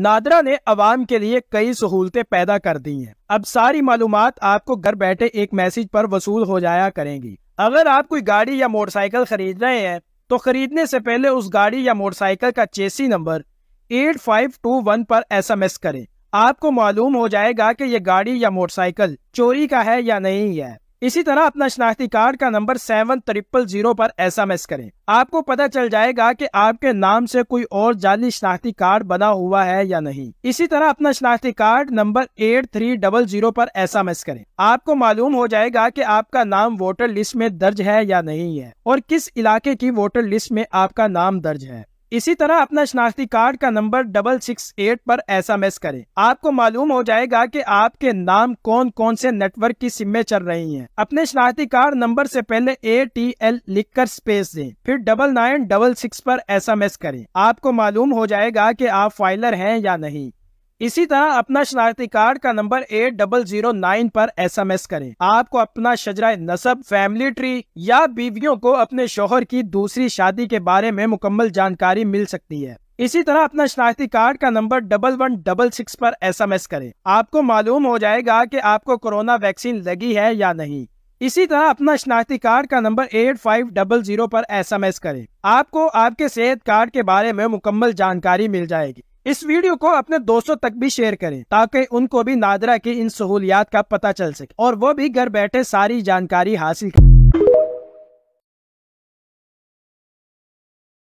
नादरा ने आवाम के लिए कई सहूलतें पैदा कर दी हैं अब सारी मालूम आपको घर बैठे एक मैसेज पर वसूल हो जाया करेंगी अगर आप कोई गाड़ी या मोटरसाइकिल खरीद रहे हैं तो खरीदने से पहले उस गाड़ी या मोटरसाइकिल का चेसी नंबर 8521 पर एसएमएस करें आपको मालूम हो जाएगा कि ये गाड़ी या मोटरसाइकिल चोरी का है या नहीं है इसी तरह अपना शनाख्ती कार्ड का नंबर सेवन ट्रिपल जीरो पर एस एम एस करें आपको पता चल जाएगा कि आपके नाम से कोई और जाली शनाख्ती कार्ड बना हुआ है या नहीं इसी तरह अपना शनाख्ती card number eight three double zero पर एस एम एस करें आपको मालूम हो जाएगा कि आपका नाम वोटर लिस्ट में दर्ज है या नहीं है और किस इलाके की वोटर लिस्ट में आपका नाम दर्ज है इसी तरह अपना शनाख्ती कार्ड का नंबर डबल सिक्स एट पर एस एम एस करें आपको मालूम हो जाएगा कि आपके नाम कौन कौन से नेटवर्क की सिमे चल रही हैं। अपने शनाख्ती कार्ड नंबर से पहले ए टी एल लिख कर स्पेस दें फिर डबल नाइन डबल सिक्स पर एस एम एस करें आपको मालूम हो जाएगा कि आप फाइलर हैं या नहीं इसी तरह अपना शनाख्ती कार्ड का number eight double zero nine पर एस एम एस करें आपको अपना शजरा नसब फैमिली ट्री या बीवियों को अपने शोहर की दूसरी शादी के बारे में मुकम्मल जानकारी मिल सकती है इसी तरह अपना शनाख्ती कार्ड का number double one double six पर एस एम एस करें आपको मालूम हो जाएगा कि आपको कोरोना वैक्सीन लगी है या नहीं इसी तरह अपना शनाख्ती कार्ड का number eight five double zero पर एस एम एस करें आपको आपके सेहत कार्ड के बारे में मुकम्मल जानकारी मिल जाएगी इस वीडियो को अपने दोस्तों तक भी शेयर करें ताकि उनको भी नादरा की इन सहूलियात का पता चल सके और वो भी घर बैठे सारी जानकारी हासिल करें